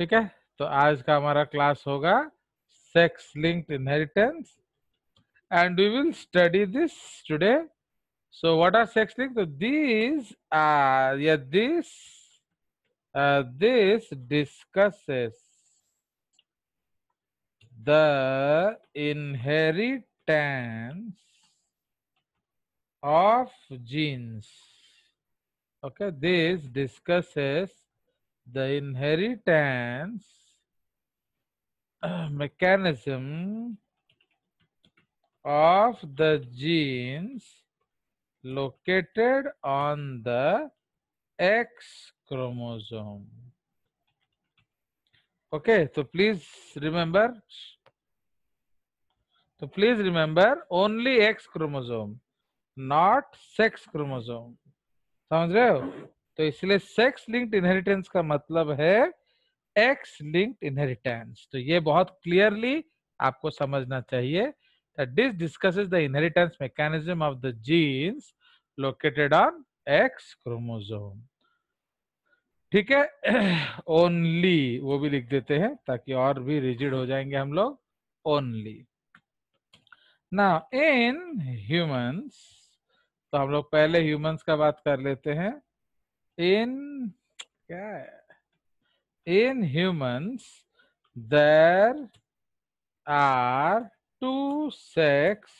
ठीक है तो आज का हमारा क्लास होगा sex linked inheritance and we will study this today so what are sex link this are this this discusses the inheritance of genes okay this discusses the inheritance uh, mechanism of the genes located on the X chromosome. Okay, so please remember. So please remember only X chromosome, not sex chromosome. Sounds right? तो इसलिए sex linked inheritance का मतलब है x linked inheritance तो ये बहुत clearly आपको समझना चाहिए this discusses the inheritance mechanism of the genes located on X chromosome ठीक है ओनली वो भी लिख देते हैं ताकि और भी रिजिड हो जाएंगे हम लोग ओनली ना इन ह्यूमन्स तो हम लोग पहले ह्यूमन्स का बात कर लेते हैं in yeah, in humans there are two sex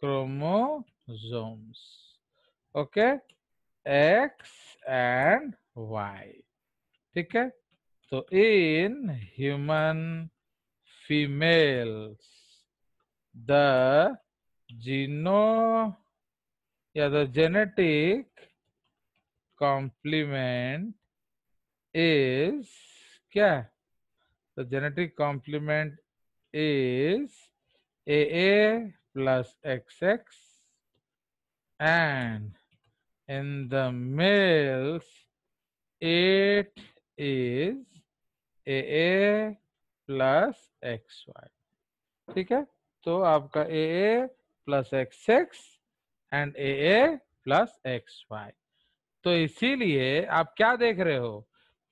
chromosomes okay x and y okay so in human females the geno yeah the genetic complement is क्या the genetic complement is A A plus X X and in the males it is A A plus X Y ठीक है तो आपका A A plus X X and A A plus X Y तो इसीलिए आप क्या देख रहे हो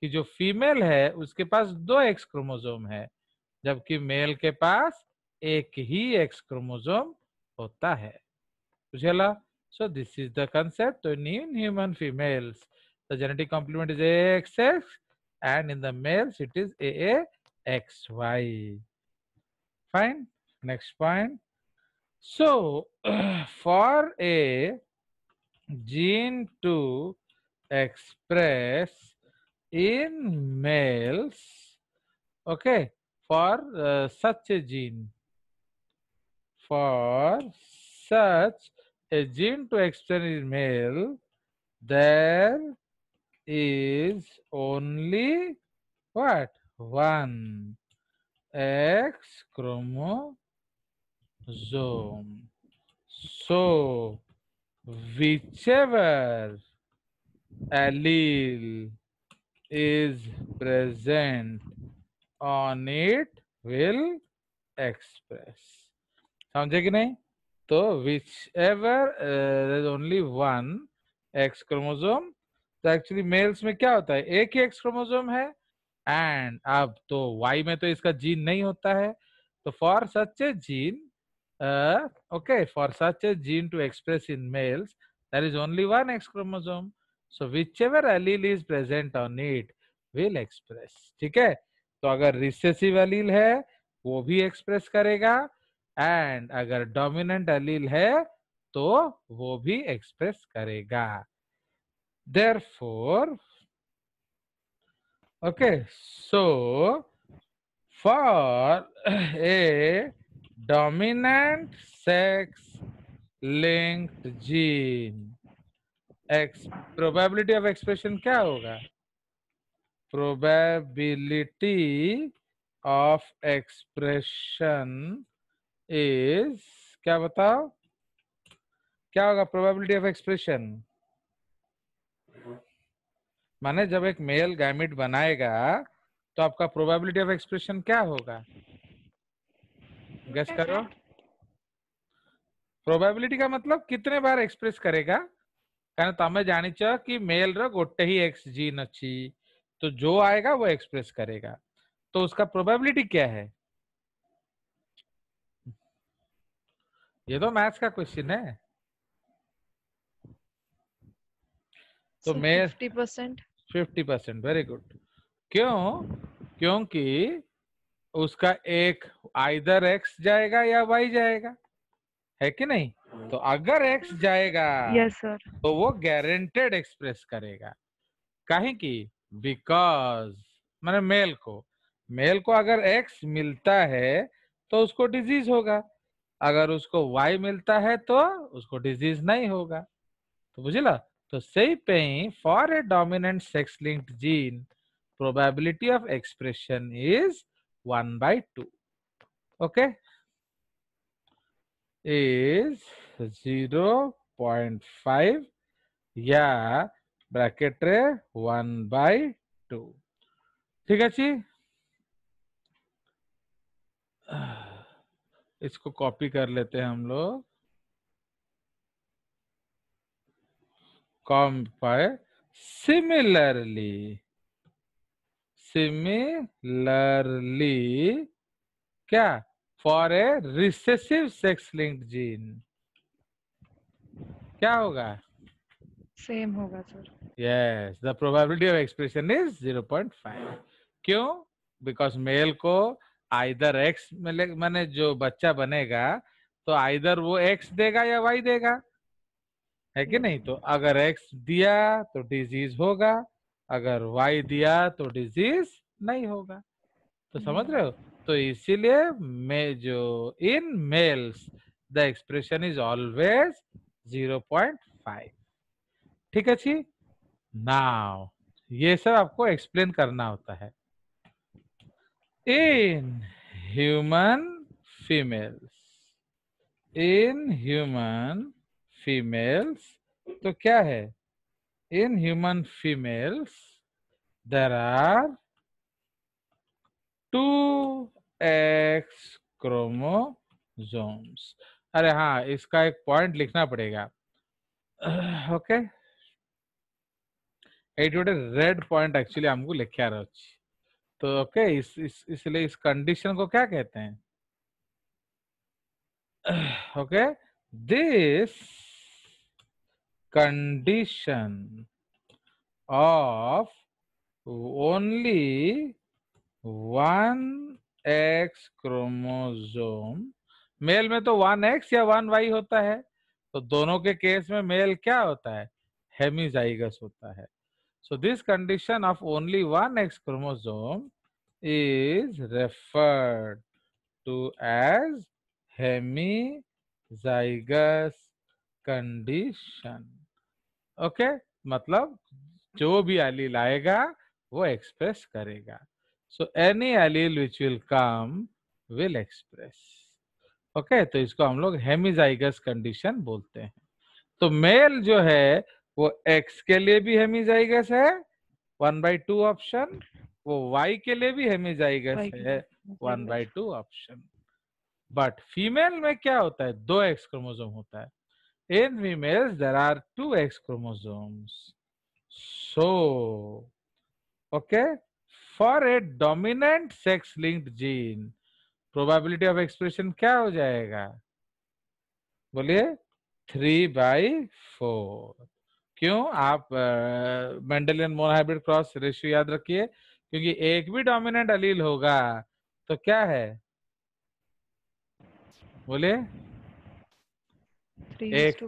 कि जो फीमेल है उसके पास दो एक्स क्रोमोजोम है जबकि मेल के पास एक ही एक्स क्रोमोजोम होता है बुझेला so this is the concept in human females the genetic complement is A X X and in the males it is A X Y fine next point so for a gene to express in males okay for uh, such a gene for such a gene to express in male there is only what one x chromosome so whichever allele is present on it will express समझे कि नहीं तो whichever only one X chromosome तो actually males में क्या होता है एक ही एक्स क्रोमोजोम है एंड अब तो वाई में तो इसका जीन नहीं होता है तो for such a gene okay for such a gene to express in males there is only one X chromosome so ever allele is present on it will express ठीक है तो अगर रिसेसिव एलील है वो भी एक्सप्रेस करेगा and अगर dominant allele है तो वो भी एक्सप्रेस करेगा therefore okay so for a dominant sex linked gene X probability of expression क्या होगा प्रोबेबिलिटी ऑफ एक्सप्रेशन इज क्या बताओ क्या होगा प्रोबेबिलिटी ऑफ एक्सप्रेशन माने जब एक मेल गैमिट बनाएगा तो आपका प्रोबेबिलिटी ऑफ एक्सप्रेशन क्या होगा गैस करो प्रोबेबिलिटी का मतलब कितने बार एक्सप्रेस करेगा कारण तुम्हें जान कि मेल रोटे ही एक्स जीन अच्छी तो जो आएगा वो एक्सप्रेस करेगा तो उसका प्रोबेबिलिटी क्या है ये तो मैथ्स का क्वेश्चन है तो male fifty percent fifty percent very good क्यों क्योंकि उसका एक आइदर एक्स जाएगा या वाई जाएगा है कि नहीं तो अगर एक्स जाएगा यस yes, सर तो वो गारंटेड एक्सप्रेस करेगा काहे की बिकॉज मैंने मेल को मेल को अगर एक्स मिलता है तो उसको डिजीज होगा अगर उसको वाई मिलता है तो उसको डिजीज नहीं होगा तो बुझला तो सही पे for a dominant sex linked gene probability of expression is one by two okay is zero point five या ब्रैकेट रे वन बाय टू ठीक जी इसको कॉपी कर लेते हैं हम लोग कॉम्पाय सिमिलरली सिमिलरली क्या for a recessive sex linked gene क्या होगा सेम होगा sir yes the probability of expression is 0.5 क्यों बिकॉज मेल को आइदर एक्स मैंने जो बच्चा बनेगा तो आइदर वो एक्स देगा या वाई देगा है कि नहीं तो अगर एक्स दिया तो डिजीज होगा अगर वाई दिया तो डिजीज नहीं होगा तो समझ hmm. रहे हो तो इसीलिए मे जो in males the expression is always 0.5 ठीक है जी नाउ ये सब आपको एक्सप्लेन करना होता है in human females in human females तो क्या है in human females there are two X chromosomes अरे हाँ इसका एक पॉइंट लिखना पड़ेगा ओके एट गोटे रेड पॉइंट एक्चुअली हमको लिखार अच्छे तो ओके इस इस इसलिए इस कंडीशन को क्या कहते हैं okay this condition of only one X chromosome male में तो वन एक्स या वन वाई होता है तो दोनों के केस में मेल क्या होता है हेमीजाइगस होता है so this condition of only one X chromosome is referred to as hemizygous condition okay मतलब जो भी अलील आएगा वो एक्सप्रेस करेगा so any allele which will come will express okay तो इसको हम लोग हेमीजाइगस कंडीशन बोलते हैं तो मेल जो है वो एक्स के लिए भी हेमीजाइगस है वन बाई टू ऑप्शन वो वाई के लिए भी हेमीजाइगस है one by two option but female में क्या होता है दो एक्स क्रोमोजोम होता है in females there are two X chromosomes so okay for a dominant sex linked gene probability of expression क्या हो जाएगा बोलिए थ्री बाई फोर क्यों आप मेंडेलियन मोनोहाइब्रिड क्रॉस रेशियो याद रखिए क्योंकि एक भी डोमिनेंट अलील होगा तो क्या है बोले एक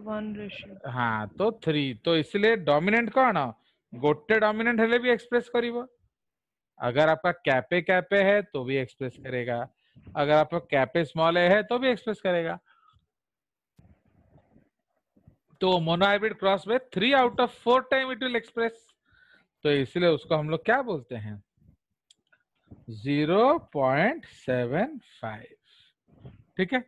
हाँ तो थ्री तो इसलिए डोमिनेंट कौन गोटे डोमिनेंट हेले भी एक्सप्रेस करिवो अगर आपका कैपे कैपे है तो भी एक्सप्रेस करेगा अगर आपका कैपे स्मॉल ए है तो भी एक्सप्रेस करेगा तो मोनोहाइब्रिड क्रॉस में three out of four time it will express तो इसलिए उसको हम लोग क्या बोलते हैं जीरो पॉइंट सेवन फाइव ठीक है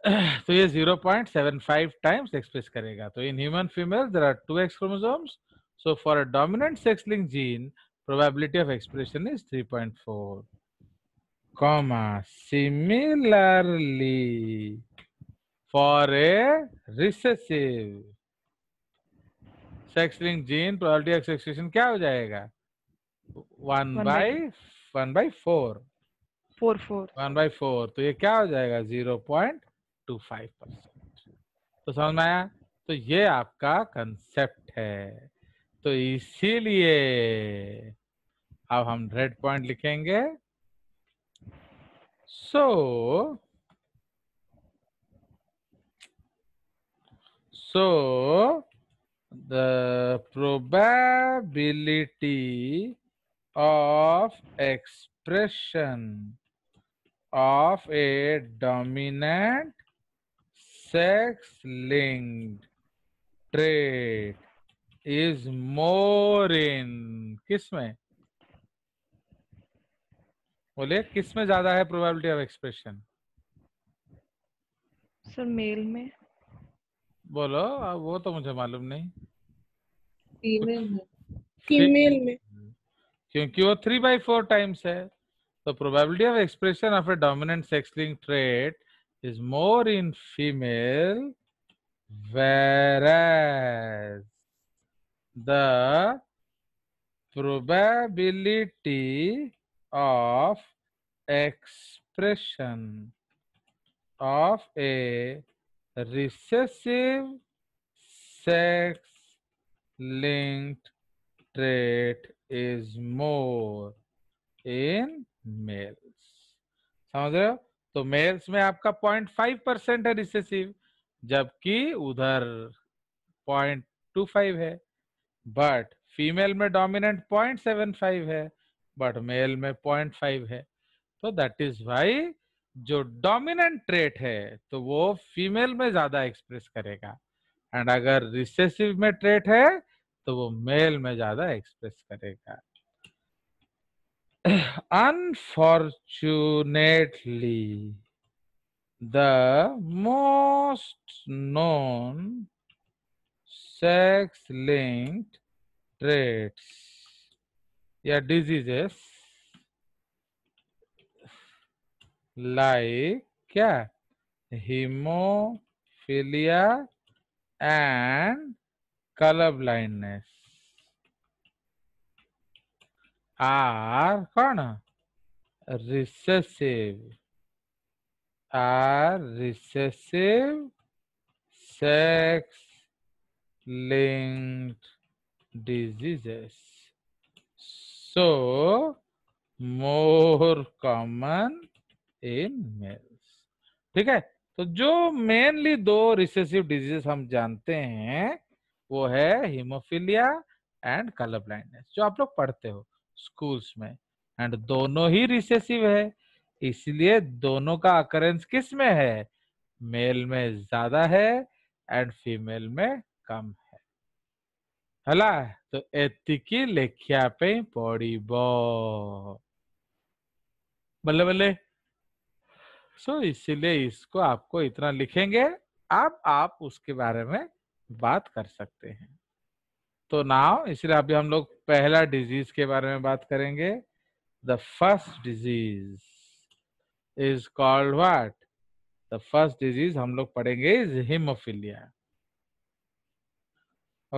तो ये 0.75 टाइम्स एक्सप्रेस करेगा तो in human female there are two X so for a dominant sex link gene probability of expression is 3.4 comma similarly for a recessive sex linked gene probability of expression kya ho jayega 1 by 1 by 4 one by four तो ये क्या हो जाएगा zero point two five percent तो समझ में आया तो ये आपका कंसेप्ट है तो इसीलिए अब हम रेड पॉइंट लिखेंगे so so the probability of expression of a dominant sex linked trait is more in किसमें बोले किस में ज्यादा है probability of expression sir male में बोलो अब वो तो मुझे मालूम नहीं फीमेल में फीमेल में क्योंकि वो थ्री बाई फोर टाइम्स है तो probability of expression of a dominant sex link is more in female whereas the probability of expression of a recessive sex linked trait is more in males samajh rahe ho to males mein aapka 0.5 hai recessive jabki udhar 0.25 hai but female mein dominant 0.75 hai but male mein 0.5 hai तो that is why जो dominant trait है तो वो female में ज्यादा express करेगा and अगर recessive में ट्रेट है तो वो मेल में ज्यादा एक्सप्रेस करेगा unfortunately the most known sex linked trait या डिजीजेस like क्या haemophilia and colour blindness are कौन recessive are recessive sex linked diseases so more common in males ठीक है तो जो मेनली दो रिसेसिव डिजीज हम जानते हैं वो है हिमोफिलिया एंड कलर ब्लाइंडनेस जो आप लोग पढ़ते हो स्कूल्स में एंड दोनों ही रिसेसिव है इसलिए दोनों का अकरेंस किस में है मेल में ज्यादा है एंड फीमेल में कम है हला तो एतिकी लेखिया पे पड़ी बल्ले बल्ले सो इसलिए इसको आपको इतना लिखेंगे अब आप उसके बारे में बात कर सकते हैं तो नाउ इसलिए अभी हम लोग पहला डिजीज के बारे में बात करेंगे the first disease is called what the first disease हम लोग पढ़ेंगे is haemophilia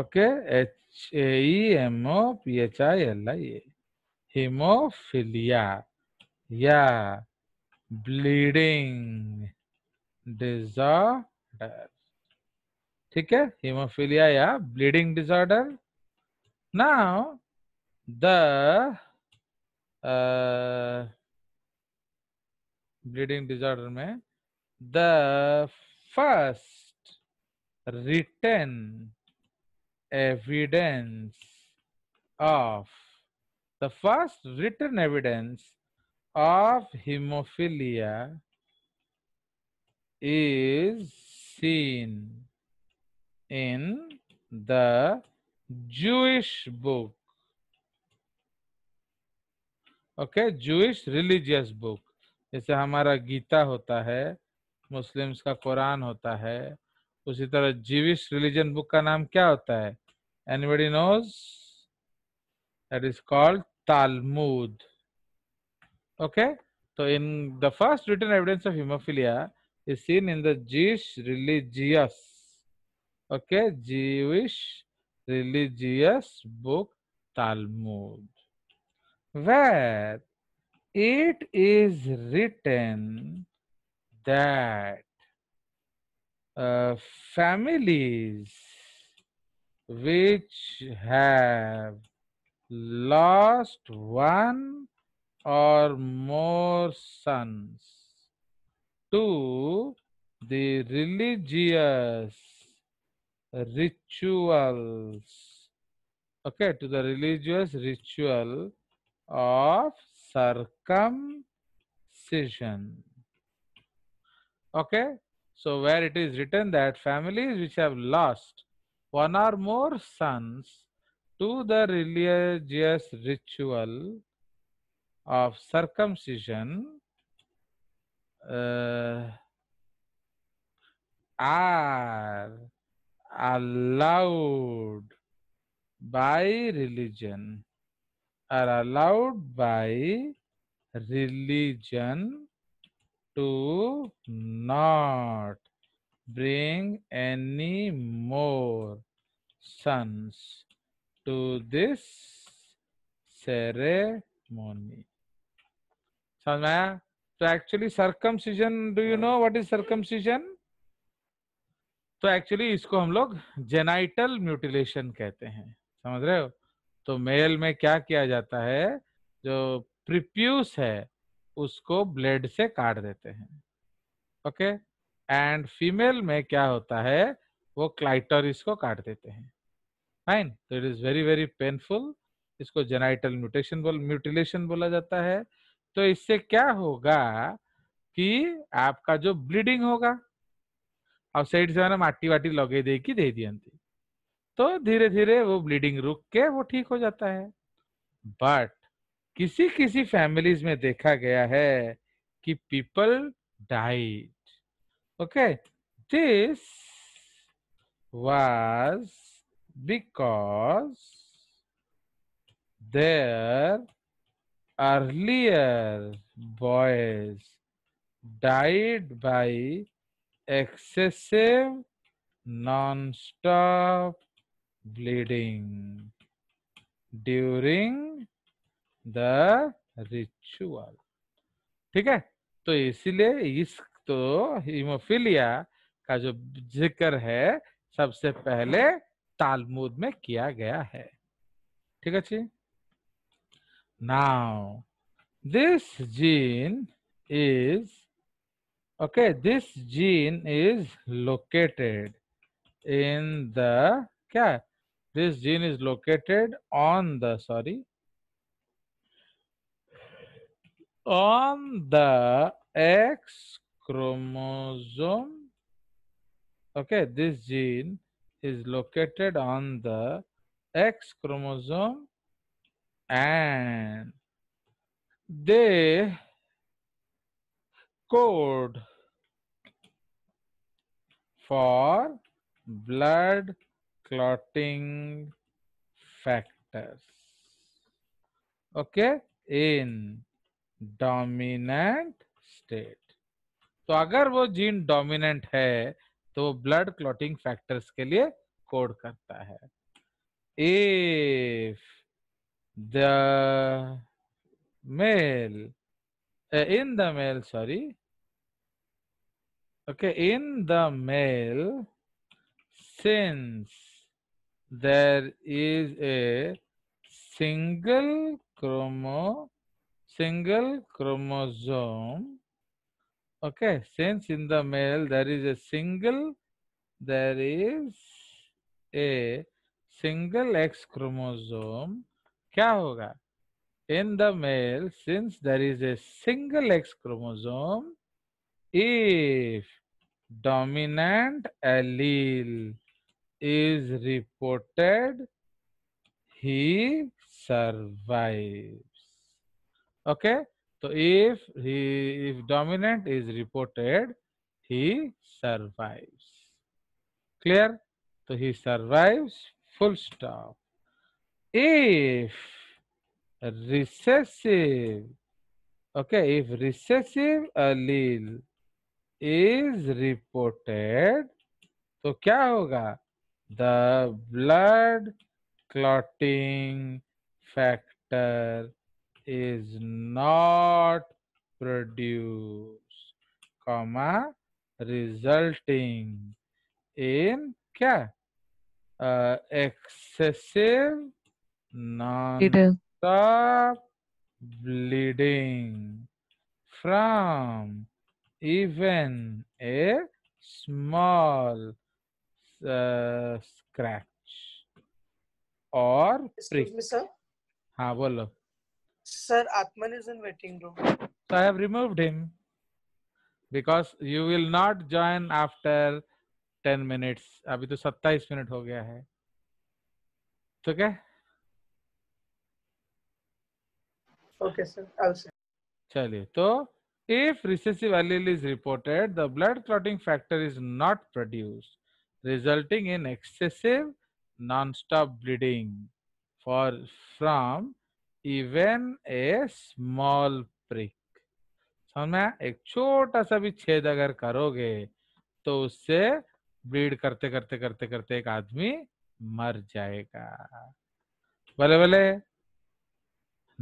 okay H E M O P H I L I haemophilia या Bleeding disorder, ठीक है हीमोफीलिया या bleeding disorder now the uh, bleeding disorder में the first written evidence of the first written evidence of hemophilia is seen in the Jewish book. Okay Jewish religious book जैसे हमारा गीता होता है Muslims का कुरान होता है उसी तरह जीविश रिलीजन बुक का नाम क्या होता है anybody knows that is called Talmud Okay. So in the first written evidence of hemophilia is seen in the Jewish religious, okay, Jewish religious book Talmud, where it is written that uh, families which have lost one or more sons to the religious rituals okay to the religious ritual of circumcision okay so where it is written that families which have lost one or more sons to the religious ritual of circumcision uh, are allowed by religion are allowed by religion to not bring any more sons to this ceremony. समझ में तो actually circumcision do you know what is circumcision तो actually इसको हम लोग genital mutilation कहते हैं समझ रहे हो तो मेल में क्या किया जाता है जो प्रिप्यूस है उसको ब्लेड से काट देते हैं ओके एंड फीमेल में क्या होता है वो क्लाइटोरिस को काट देते हैं फाइन तो it is very very painful इसको जेनाइटल म्यूटेशन बोल म्यूटिलेशन बोला जाता है तो इससे क्या होगा कि आपका जो ब्लीडिंग होगा ଆଉ ସେଇଠି माटी वाटी लगे दे की दे ଦିଅନ୍ତି तो धीरे धीरे वो ब्लीडिंग रुक के वो ठीक हो जाता है बट किसी किसी फैमिलीज में देखा गया है कि people died okay this was because there earlier boys died by excessive non-stop bleeding during the ritual ठीक है तो इसीलिए इस तो हीमोफीलिया का जो जिक्र है सबसे पहले तालमुद में किया गया है ठीक है जी Now, this gene is, okay, this gene is located in the, yeah, this gene is located on the, sorry, on the X chromosome. Okay, this gene is located on the X chromosome and they code for blood clotting factors okay in dominant state तो अगर वो gene dominant है तो वो blood clotting factors के लिए code करता है if the male uh, in the male sorry okay in the male since there is a single chromo single chromosome okay since in the male there is a single there is a single x chromosome क्या होगा in the male since there is a single X chromosome if dominant allele is reported he survives okay so if he if dominant is reported he survives clear so he survives full stop if recessive okay if recessive allele is reported तो क्या होगा the blood clotting factor is not produced comma resulting in क्या uh, excessive non stop bleeding from even a small uh, scratch or prick. Me, sir? हाँ बोलो Sir, Atman is in waiting room. So I have removed him because you will not join after 10 minutes. अभी तो 27 minute हो गया है ठीक है चलिए तो if recessive allele is reported the blood clotting factor is not produced resulting in excessive nonstop bleeding for from even a small prick समय एक छोटा सा भी छेद अगर करोगे तो उससे ब्लीड करते करते करते करते एक आदमी मर जाएगा बोले बोले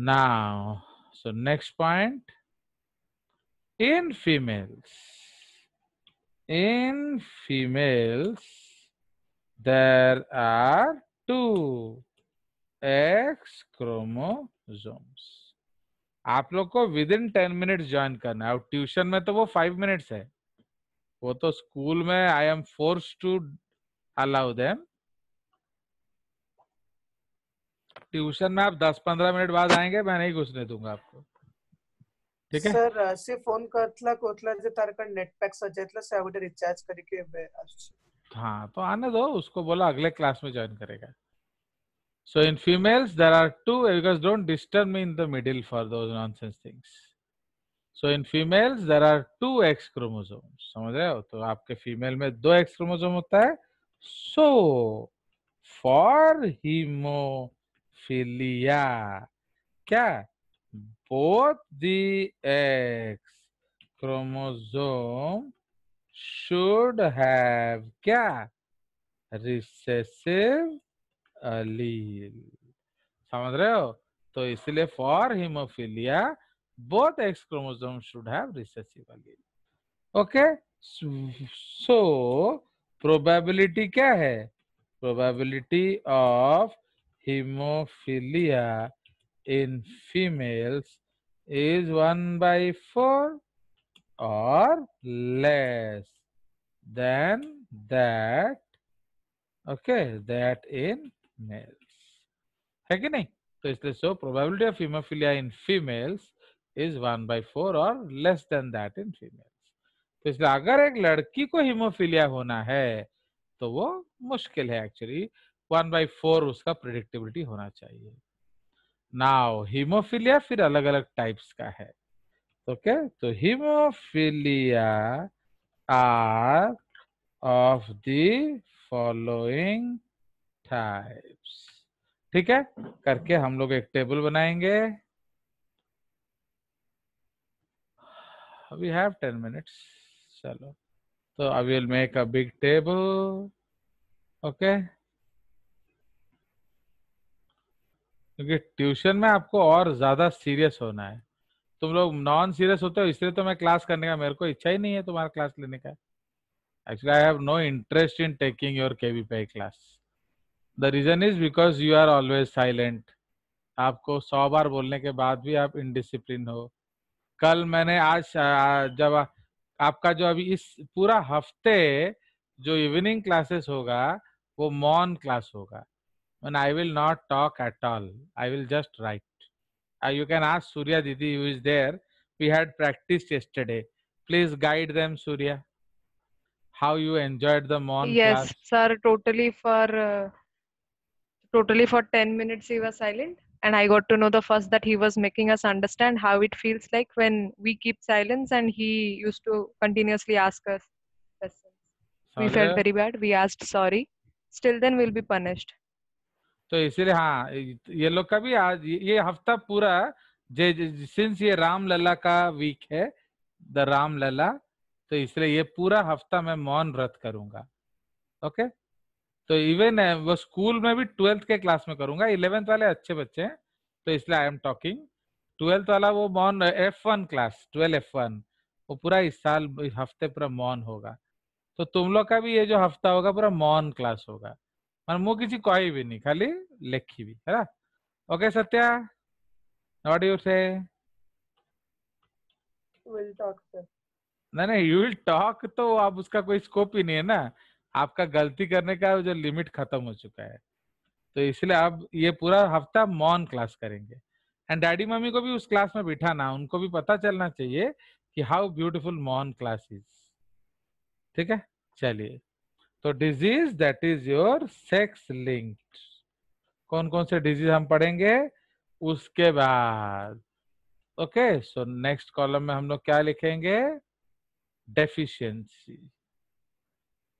Now, so next point in females, in females, there are two X chromosomes. आप लोग को within ten minute join करना है और ट्यूशन में तो वो फाइव मिनट्स है वो तो स्कूल में I am force to allow them tuition में आप दस पंद्रह मिनट बाद आएंगे मैं नहीं घुसने दूंगा आपको ठीक है सर से फोन करतला कोतला जे तार नेट पैक स से अबडे रिचार्ज करके हां तो आने दो उसको बोला अगले क्लास में ज्वाइन करेगा so in females there are two because don't disturb me in the middle for those nonsense things so in females there are two X chromosomes समझ रहे हो तो आपके फीमेल में दो एक्स क्रोमोसोम होता है सो फॉर हीमो फिलिया क्या both the X chromosome should have क्या recessive allele समझ रहे हो तो इसलिए for hemophilia both X chromosome should have recessive allele okay so probability क्या है probability of hemophilia in females is 1 by 4 or less than that okay that in males है कि नहीं तो इसलिए so probability of hemophilia in females is 1 by 4 और less than that in females तो इसलिए अगर एक लड़की को हीमोफीलिया होना है तो वो मुश्किल है एक्चुअली वन बाई फोर उसका प्रिडिक्टेबिलिटी होना चाहिए नाव हीमोफीलिया फिर अलग अलग टाइप्स का है ओके तो hemophilia are of the following types ठीक है करके हम लोग एक टेबल बनाएंगे वी हैव टेन मिनट्स चलो तो I will make a big table okay क्योंकि ट्यूशन में आपको और ज्यादा सीरियस होना है तुम लोग नॉन सीरियस होते हो इसलिए तो मैं क्लास करने का मेरे को इच्छा ही नहीं है तुम्हारा क्लास लेने का actually I have no interest in taking your KV class the reason is because you are always silent आपको सौ बार बोलने के बाद भी आप इनडिसिप्लिन हो कल मैंने आज जब आपका जो अभी इस पूरा हफ्ते जो इवनिंग क्लासेस होगा वो मॉर्न क्लास होगा when I will not talk at all. I will just write. Uh, you can ask Surya Didi who is there. We had practiced yesterday. Please guide them, Surya. How you enjoyed the morning? Yes, class. sir. Totally for uh, totally for ten minutes he was silent, and I got to know the first that he was making us understand how it feels like when we keep silence, and he used to continuously ask us questions. Sorry. We felt very bad. We asked sorry. Still, then we'll be punished. तो इसीलिए हाँ ये लोग का भी आज ये हफ्ता पूरा जे, जे सिंस ये राम लला का वीक है द राम लला तो इसलिए ये पूरा हफ्ता मैं मौन व्रत करूंगा ओके तो इवन वो स्कूल में भी ट्वेल्थ के क्लास में करूंगा इलेवेंथ वाले अच्छे बच्चे हैं तो इसलिए आई एम टॉकिंग ट्वेल्थ वाला वो मौन F one class twelve F one वो पूरा इस साल इस हफ्ते पूरा मौन होगा तो तुम लोग का भी ये जो हफ्ता होगा पूरा मौन क्लास होगा मु ମୁଁ କିଛି କହିବିନି ଖାଲି ଲେଖିବି ହେଲା ଓକେ ସତ୍ୟା what do नहीं नहीं यू विल टॉक तो अब उसका कोई स्कोप ही नहीं है ना आपका गलती करने का जो लिमिट खत्म हो चुका है तो इसलिए आप ये पूरा हफ्ता मॉन क्लास करेंगे एंड डैडी मम्मी को भी उस क्लास में बिठाना उनको भी पता चलना चाहिए कि हाउ ब्यूटीफुल मॉन क्लास इज ठीक है चलिए तो disease that is your sex linked कौन कौन से डिजीज हम पढ़ेंगे उसके बाद ओके सो नेक्स्ट कॉलम में हम लोग क्या लिखेंगे डेफिशिएंसी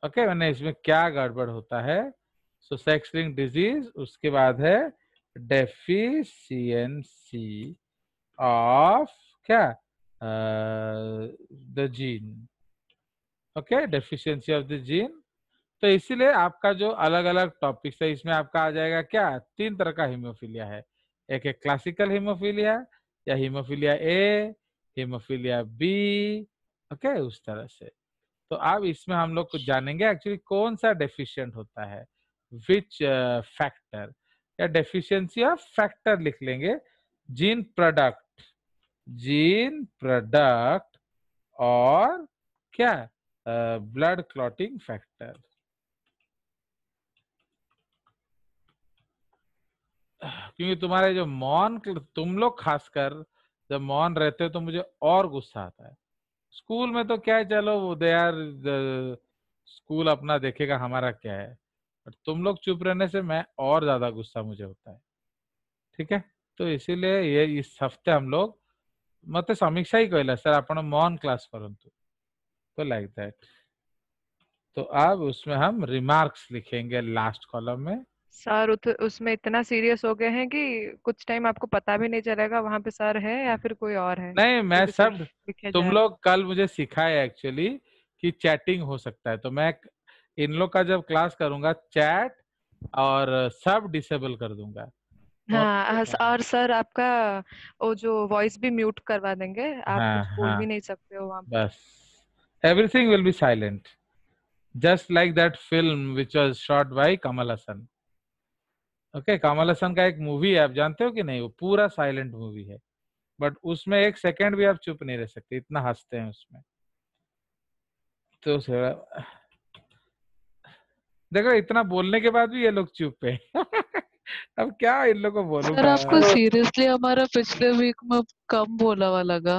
ओके मैंने इसमें क्या गड़बड़ होता है सो सेक्स लिंक डिजीज उसके बाद है डेफिशिएंसी ऑफ क्या the gene okay deficiency of the gene तो इसीलिए आपका जो अलग अलग टॉपिक्स है इसमें आपका आ जाएगा क्या तीन तरह का हीमोफीलिया है एक है क्लासिकल हीमोफीलिया या hemophilia A hemophilia B okay उस तरह से तो अब इसमें हम लोग कुछ जानेंगे एक्चुअली कौन सा डेफिशिएंट होता है विच फैक्टर या डेफिशिएंसी ऑफ फैक्टर लिख लेंगे जीन प्रोडक्ट जीन प्रोडक्ट और क्या ब्लड क्लॉटिंग फैक्टर क्योंकि तुम्हारे जो मौन तुम लोग खासकर जब मौन रहते हो तो मुझे और गुस्सा आता है स्कूल में तो क्या है चलो दे यार स्कूल अपना देखेगा हमारा क्या है बट तुम लोग चुप रहने से मैं और ज्यादा गुस्सा मुझे होता है ठीक है तो इसीलिए ये इस हफ्ते हम लोग मत मतलब समीक्षा ही कहला सर आप मौन क्लास करंतु तो लाइक दैट तो अब उसमें हम रिमार्क्स लिखेंगे लास्ट कॉलम में सर उत, उसमें इतना सीरियस हो गए हैं कि कुछ टाइम आपको पता भी नहीं चलेगा वहां पे सर है या फिर कोई और है नहीं मैं तो सब तुम लोग कल मुझे सिखाए एक्चुअली कि चैटिंग हो सकता है तो मैं इन लोग का जब क्लास करूंगा चैट और सब डिसेबल कर दूंगा हाँ और सर आपका वो जो वॉइस भी म्यूट करवा देंगे आप हाँ, कुछ बोल हाँ, भी नहीं सकते हो वहां बस everything will be silent just like that film which was shot by Kamal Haasan okay okay, Kamal Haasan का एक मूवी है आप जानते हो कि नहीं वो पूरा साइलेंट मूवी है बट उसमें एक सेकंड भी आप चुप नहीं रह सकते इतना हंसते हैं उसमें तो देखो इतना बोलने के बाद भी ये लोग चुप है अब क्या इन लोगों को बोलो आपको सीरियसली हमारा पिछले वीक में कम बोला हुआ लगा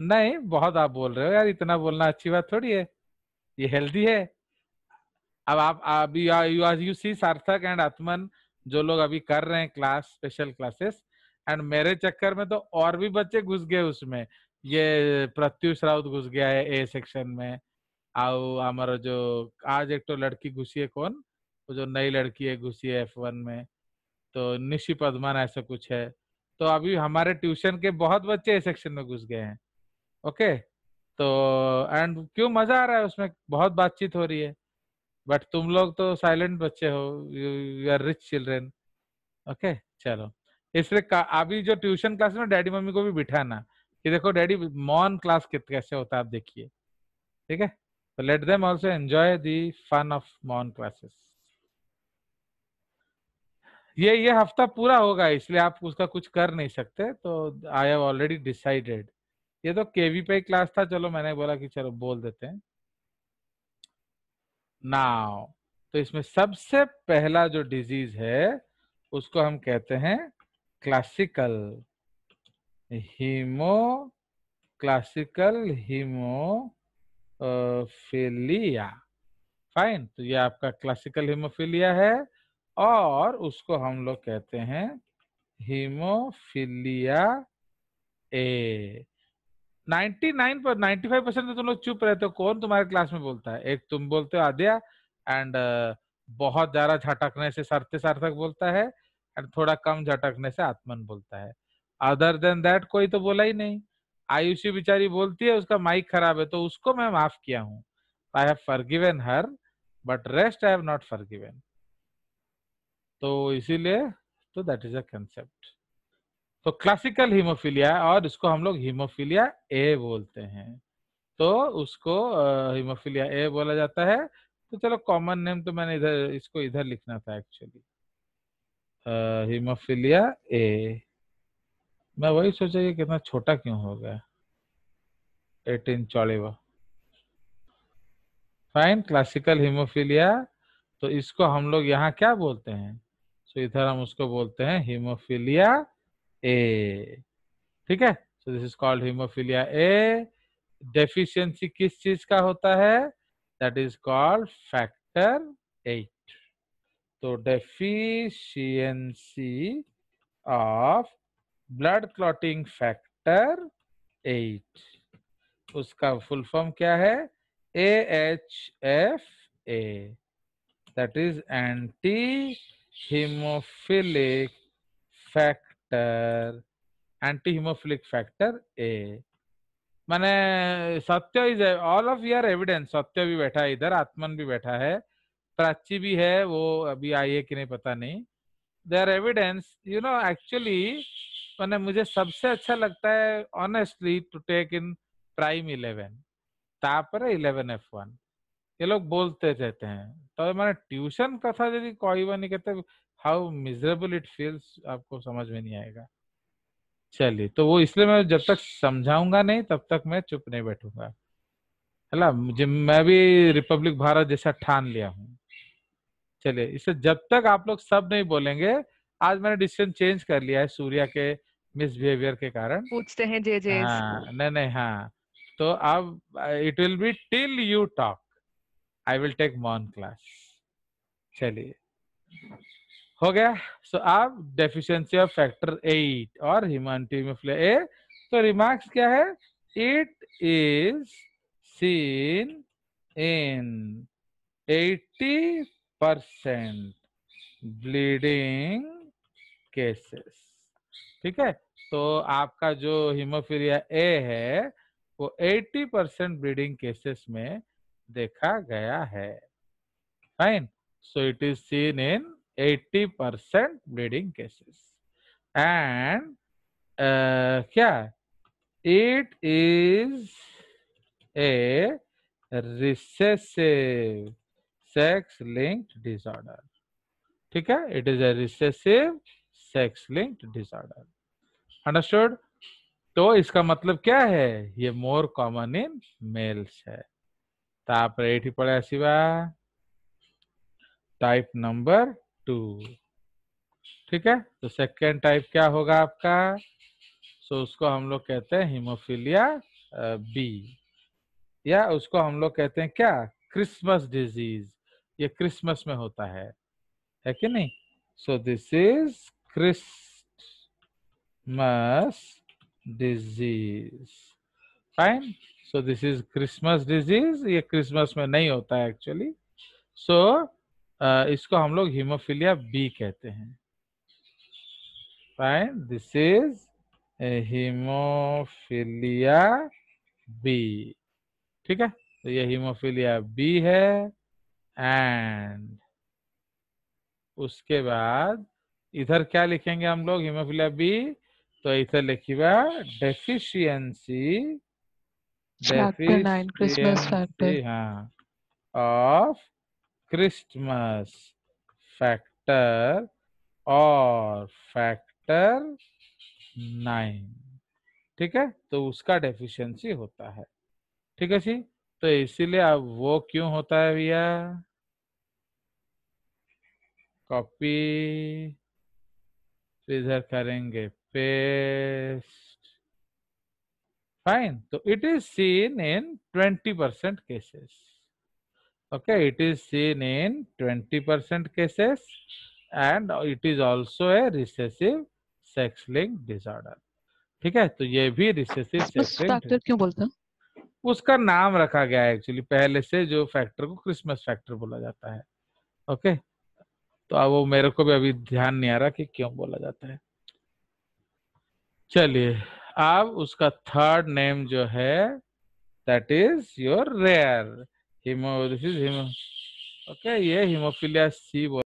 नहीं बहुत आप बोल रहे हो यार इतना बोलना अच्छी बात थोड़ी है ये हेल्दी है अब आप अभी यू सी सार्थक एंड आत्मन जो लोग अभी कर रहे हैं क्लास स्पेशल क्लासेस एंड मेरे चक्कर में तो और भी बच्चे घुस गए उसमें ये प्रत्युष राउत घुस गया है ए सेक्शन में आओ हमारा जो आज एक तो लड़की घुसी है कौन वो जो नई लड़की है घुसी है एफ वन में तो निशी पदमान ऐसा कुछ है तो अभी हमारे ट्यूशन के बहुत बच्चे ए सेक्शन में घुस गए हैं ओके तो एंड क्यों मजा आ रहा है उसमें बहुत बातचीत हो रही है बट तुम लोग तो साइलेंट बच्चे हो you are rich children okay चलो इसलिए अभी जो ट्यूशन क्लास में डैडी मम्मी को भी बिठाना कि देखो डैडी मॉर्न क्लास कैसे होता है आप देखिए ठीक है तो let them also enjoy the fun of मॉर्न क्लासेस ये ये हफ्ता पूरा होगा इसलिए आप उसका कुछ कर नहीं सकते तो आई हैव ऑलरेडी डिसाइडेड ये तो केवी पे क्लास था चलो मैंने बोला कि चलो बोल देते हैं नाउ तो इसमें सबसे पहला जो डिजीज है उसको हम कहते हैं classical hemo classical hemophilia fine तो ये आपका क्लासिकल हीमोफिलिया है और उसको हम लोग कहते हैं हीमोफिलिया ए 99 पर 95 परसेंट तो तुम लोग चुप रहते हो कौन तुम्हारे क्लास में बोलता है एक तुम बोलते हो आद्या एंड uh, बहुत ज्यादा झटकने से सरते सार्थक बोलता है एंड थोड़ा कम झटकने से आत्मन बोलता है अदर देन दैट कोई तो बोला ही नहीं आयुषी बिचारी बोलती है उसका माइक खराब है तो उसको मैं माफ किया हूँ I have forgiven her but rest I have not forgiven तो इसीलिए तो दैट इज अ कंसेप्ट तो क्लासिकल हीमोफीलिया और इसको हम लोग हीमोफीलिया ए बोलते हैं तो उसको हीमोफीलिया ए बोला जाता है तो चलो कॉमन नेम तो मैंने इधर इसको इधर लिखना था एक्चुअली हीमोफीलिया ए मैं वही सोचा ये कितना छोटा क्यों हो गया एटीन चौड़ेवा फाइन क्लासिकल हीमोफीलिया तो इसको हम लोग यहाँ क्या बोलते हैं सो so इधर हम उसको बोलते हैं हीमोफीलिया ए ठीक है so this is called hemophilia A deficiency किस चीज का होता है that is called factor eight तो deficiency of blood clotting factor eight उसका फुल फॉर्म क्या है A H F A that is antihemophilic factor factor antihemophilic factor A. माने Satya is all of your evidence Satya भी बैठा है इधर आत्मन भी बैठा है प्राची भी है वो अभी आई है कि नहीं पता नहीं there evidence you know actually मैंने मुझे सबसे अच्छा लगता है honestly to take in prime eleven तापर इलेवन एफ वन ये लोग बोलते रहते हैं तो मैंने ट्यूशन कथा यदि कहवानी कहते हाउ मिजरेबल इट फील्स आपको समझ में नहीं आएगा चलिए तो वो इसलिए मैं जब तक समझाऊंगा नहीं तब तक मैं चुप नहीं बैठूंगा है ना मुझे मैं भी रिपब्लिक भारत जैसा ठान लिया हूँ चलिए इसे जब तक आप लोग सब नहीं बोलेंगे आज मैंने डिसीजन चेंज कर लिया है सूर्या के मिसबिहेवियर के कारण पूछते हैं जे जे हाँ नहीं नहीं हाँ तो अब it will be till you talk I will take मॉर्न क्लास चलिए हो गया सो आप डेफिशिएंसी ऑफ फैक्टर एट और ह्यूमैनिटी में फ्ले ए तो रिमार्क्स क्या है it is seen in 80 percent bleeding cases ठीक है तो आपका जो हिमोफीरिया ए है वो 80 परसेंट ब्लीडिंग केसेस में देखा गया है fine so it is seen in 80% bleeding cases and uh, kya it is a recessive sex linked disorder ठीक है it is a recessive sex linked disorder understood तो इसका मतलब क्या है ये मोर कॉमन इन मेल्स है तापर एठी पड़ा सिवा टाइप नंबर टू ठीक है तो सेकेंड टाइप क्या होगा आपका सो so, उसको हम लोग कहते हैं हिमोफीलिया बी uh, या उसको हम लोग कहते हैं क्या क्रिसमस डिजीज ये क्रिसमस में होता है है कि नहीं so this is Christmas disease fine so this is Christmas disease ये क्रिसमस में नहीं होता है एक्चुअली सो so, इसको हम लोग हीमोफीलिया बी कहते हैं fine this is hemophilia B ठीक है तो ये हीमोफीलिया बी है एंड उसके बाद इधर क्या लिखेंगे हम लोग हीमोफीलिया बी तो इधर लिखिएगा डेफिशियंसी डेफिशियंसी हाँ ऑफ Christmas factor और फैक्टर नाइन ठीक है तो उसका डेफिशिएंसी होता है ठीक है जी तो इसीलिए अब वो क्यों होता है भैया कॉपी इधर करेंगे पेस्ट फाइन तो it is seen in twenty percent cases okay it is seen in 20% cases and it is also a recessive sex linked disorder ठीक है तो ये भी रिसेसिव सेक्स फैक्टर क्यों बोलते हैं उसका नाम रखा गया है एक्चुअली पहले से जो फैक्टर को क्रिसमस फैक्टर बोला जाता है ओके तो अब वो मेरे को भी अभी ध्यान नहीं आ रहा कि क्यों बोला जाता है चलिए अब उसका थर्ड नेम जो है that is your rare Hemolysis, hemo. Ok, é hemophilia C é assim,